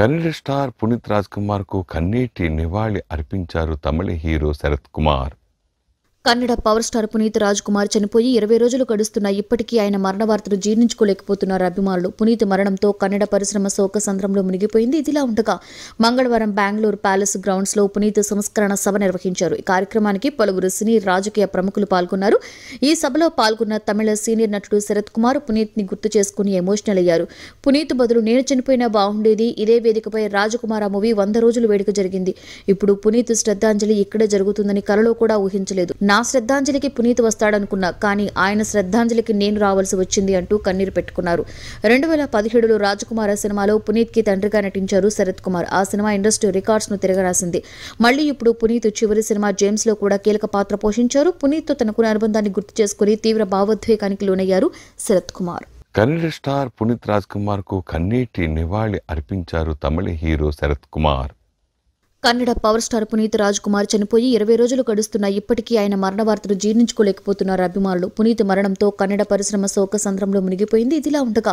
Kannada star Puneeth Raj కుమార్కు కన్నీటి నివాళి అర్పించారు Tamil hero Sarath Kumar Kannada power star Puneeth Raj Kumar చనిపోయి ఇరవై రోజులు గడుస్తున్న ఇప్పటికీ ఆయన మరణ వార్తను జీర్ణించుకోలేకపోతున్నారు అభిమానులు పునీత్ మరణంతో కన్నడ పరిశ్రమ శోక సంద్రంలో మునిగిపోయింది ఇదిలా ఉండగా మంగళవారం బెంగళూరు ప్యాలెస్ గ్రౌండ్స్లో పునీత్ సంస్కరణ సభ నిర్వహించారు ఈ కార్యక్రమానికి పలువురు సినీ రాజకీయ ప్రముఖులు పాల్గొన్నారు ఈ సభలో పాల్గొన్న తమిళ సీనియర్ నటుడు శరత్ కుమార్ పునీత్ని గుర్తు చేసుకుని ఎమోషనల్ అయ్యారు పునీత్ బదులు నేను చనిపోయినా బాగుండేది ఇదే వేదికపై రాజకుమార్ మూవీ వంద రోజులు వేడుక జరిగింది ఇప్పుడు పునీత్ శ్రద్ధాంజలి ఇక్కడే జరుగుతుందని కలలో కూడా ఊహించలేదు నా శ్రద్ధాంజలికి పునీత్ వస్తాడనుకున్నా కానీ ఆయన శ్రద్ధాంజలికి నేను రావాల్సి వచ్చింది అంటూ కన్నీరు పెట్టుకున్నారు రెండు వేల పదిహేడులో రాజకుమార్ సినిమాలో పునీత్కి తండ్రిగా నటించారు శరత్ కుమార్ ఆ సినిమా ఇండస్ట్రీ రికార్డ్స్ను తిరగరాసింది మళ్లీ ఇప్పుడు పునీత్ చివరి సినిమా జేమ్స్లో కూడా కీలక పాత్ర పోషించారు తో తనకున్న అనుబంధాన్ని గుర్తు చేసుకుని తీవ్ర భావోద్వేగానికి లోనయ్యారు శరత్ కుమార్ కన్నడ స్టార్ పునీత్ రాజ్ కుమార్ కు కన్నీటి నివాళి అర్పించారు Tamil hero Sarath Kumar Kannada power star Puneeth Raj Kumar చనిపోయి ఇరవై రోజులు గడుస్తున్న ఇప్పటికీ ఆయన మరణ వార్తను జీర్ణించుకోలేకపోతున్నారు అభిమానులు పునీత్ మరణంతో కన్నడ పరిశ్రమ శోక సంద్రంలో మునిగిపోయింది ఇదిలా ఉండగా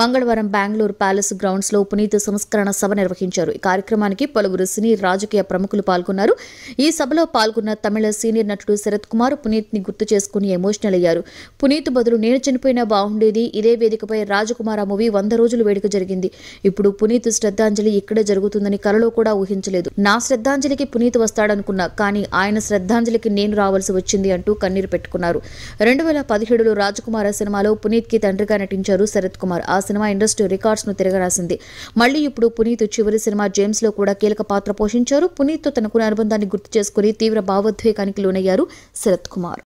మంగళవారం బెంగళూరు ప్యాలెస్ గ్రౌండ్స్లో పునీత్ సంస్కరణ సభ నిర్వహించారు ఈ కార్యక్రమానికి పలువురు సినీ రాజకీయ ప్రముఖులు పాల్గొన్నారు ఈ సభలో పాల్గొన్న తమిళ సీనియర్ నటుడు శరత్ కుమార్ పునీత్ని గుర్తు చేసుకుని ఎమోషనల్ అయ్యారు పునీత్ బదులు నేను చనిపోయినా బాగుండేది ఇదే వేదికపై రాజకుమార మూవీ వంద రోజులు వేడుక జరిగింది ఇప్పుడు పునీత్ శ్రద్ధాంజలి ఇక్కడే జరుగుతుందని కలలో కూడా ఊహించలేదు నా శ్రద్ధాంజలికి పునీత్ వస్తాడనుకున్నా కానీ ఆయన శ్రద్ధాంజలికి నేను రావాల్సి వచ్చింది అంటూ కన్నీరు పెట్టుకున్నారు రెండు వేల పదిహేడులో రాజకుమార్ సినిమాలో పునీత్కి తండ్రిగా నటించారు శరత్ కుమార్ ఆ సినిమా ఇండస్ట్రీ రికార్డ్స్ ను తిరగరాసింది మళ్లీ ఇప్పుడు పునీత్ చివరి సినిమా జేమ్స్లో కూడా కీలక పాత్ర పోషించారు తో తనకున్న అనుబంధాన్ని గుర్తు చేసుకుని తీవ్ర భావోద్వేగానికి లోనయ్యారు శరత్ కుమార్